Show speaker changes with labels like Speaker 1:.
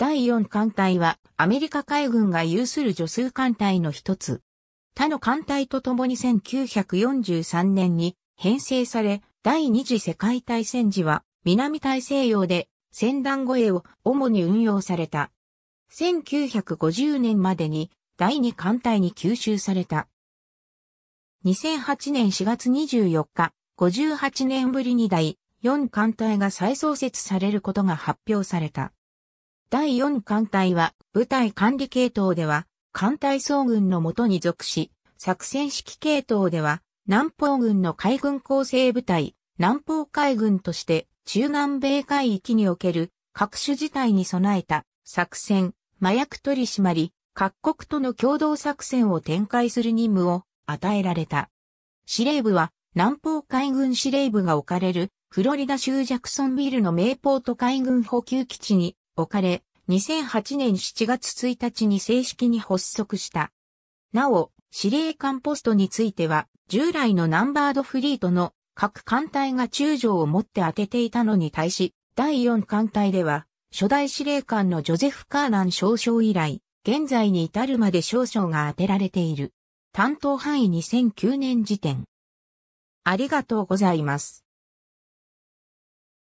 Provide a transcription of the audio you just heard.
Speaker 1: 第
Speaker 2: 4艦隊はアメリカ海軍が有する助数艦隊の一つ。他の艦隊と共に1943年に編成され、第二次世界大戦時は南大西洋で船団護衛を主に運用された。1950年までに第2艦隊に吸収された。2008年4月24日、58年ぶりに第4艦隊が再創設されることが発表された。第4艦隊は部隊管理系統では艦隊総軍のもとに属し、作戦式系統では南方軍の海軍構成部隊、南方海軍として中南米海域における各種事態に備えた作戦、麻薬取締り、各国との共同作戦を展開する任務を与えられた。司令部は南方海軍司令部が置かれるフロリダ州ジャクソンビルのメイポート海軍補給基地に置かれ、2008年7月1日に正式に発足した。なお、司令官ポストについては、従来のナンバードフリートの各艦隊が中将を持って当てていたのに対し、第4艦隊では、初代司令官のジョゼフ・カーナン少将以来、現在に至るまで少将が当てられている。担当範囲2009年時点。ありがとうございます。